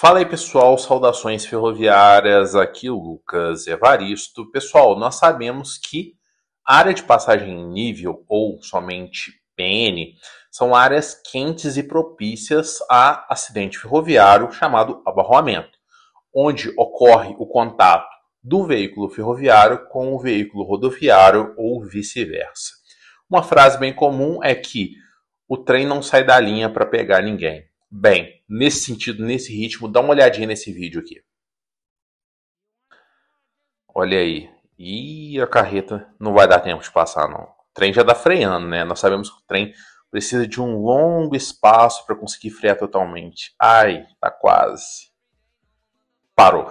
Fala aí pessoal, saudações ferroviárias, aqui é Lucas Evaristo. Pessoal, nós sabemos que área de passagem nível ou somente PN são áreas quentes e propícias a acidente ferroviário chamado abarroamento, onde ocorre o contato do veículo ferroviário com o veículo rodoviário ou vice-versa. Uma frase bem comum é que o trem não sai da linha para pegar ninguém. Bem, nesse sentido, nesse ritmo, dá uma olhadinha nesse vídeo aqui. Olha aí. E a carreta não vai dar tempo de passar, não. O trem já está freando, né? Nós sabemos que o trem precisa de um longo espaço para conseguir frear totalmente. Ai, tá quase. Parou.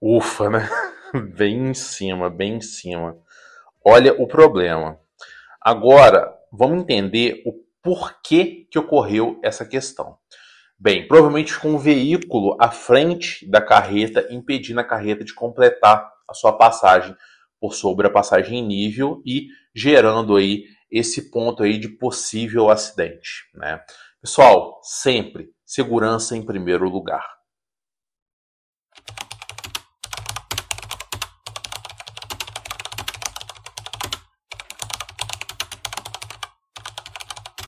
Ufa, né? Bem em cima, bem em cima. Olha o problema. Agora, vamos entender o por que, que ocorreu essa questão. Bem, provavelmente com um veículo à frente da carreta impedindo a carreta de completar a sua passagem por sobre a passagem em nível e gerando aí esse ponto aí de possível acidente, né? Pessoal, sempre segurança em primeiro lugar.